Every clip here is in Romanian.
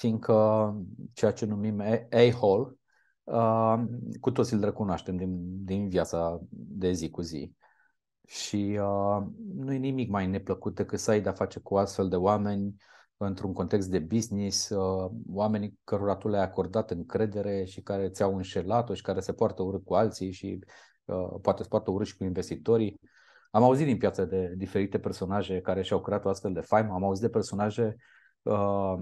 fiindcă ceea ce numim A-hole, uh, cu toți îl recunoaștem din, din viața de zi cu zi. Și uh, nu e nimic mai neplăcut decât să ai de-a face cu astfel de oameni într-un context de business, uh, oamenii cărora tu le-ai acordat încredere și care ți-au înșelat-o și care se poartă urât cu alții și poate se poartă urât și cu investitorii. Am auzit din piață de diferite personaje care și-au creat o astfel de faimă, am auzit de personaje uh, Uh,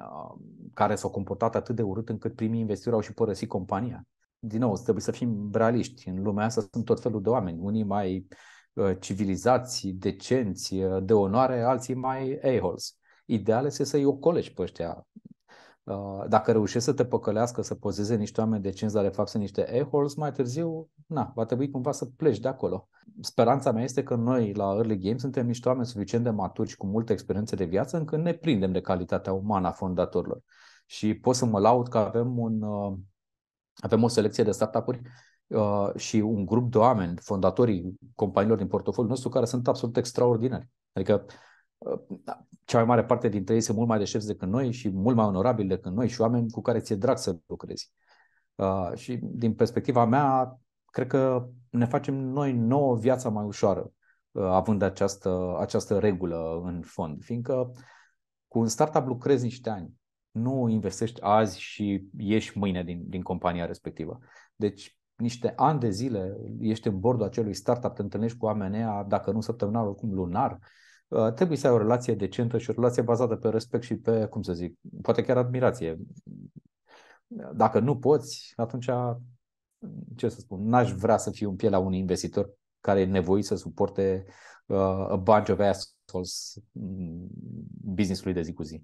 uh, care s-au comportat atât de urât încât primii investitori au și părăsit compania. Din nou, trebuie să fim realiști. În lumea asta sunt tot felul de oameni, unii mai uh, civilizați, decenți, de onoare, alții mai a-holes. Ideal este să-i ocolești pe ăștia Uh, dacă reușești să te păcălească, să pozeze niște oameni decenți, dar de fapt sunt niște a-holes, mai târziu, na, va trebui cumva să pleci de acolo. Speranța mea este că noi la Early Games suntem niște oameni suficient de maturi și cu multă experiență de viață încât ne prindem de calitatea umană a fondatorilor. Și pot să mă laud că avem, un, uh, avem o selecție de startup-uri uh, și un grup de oameni, fondatorii companiilor din portofoliul nostru, care sunt absolut extraordinari. Adică cea mai mare parte dintre ei sunt mult mai deștepți decât noi și mult mai onorabili decât noi și oameni cu care ți-e drag să lucrezi. Ah, și din perspectiva mea, cred că ne facem noi nouă viața mai ușoară, ah, având această, această regulă în fond, fiindcă cu un startup lucrezi niște ani, nu investești azi și ieși mâine din, din compania respectivă. Deci niște ani de zile ești în bordul acelui startup, te întâlnești cu oamenii dacă nu săptămânal, oricum lunar, uh, Uh, trebuie să ai o relație decentă și o relație bazată pe respect și pe, cum să zic, poate chiar admirație. Dacă nu poți, atunci, ce să spun, n-aș vrea să fiu în pielea unui investitor care e nevoit să suporte uh, a bunch of assholes mm, business-ului de zi cu zi.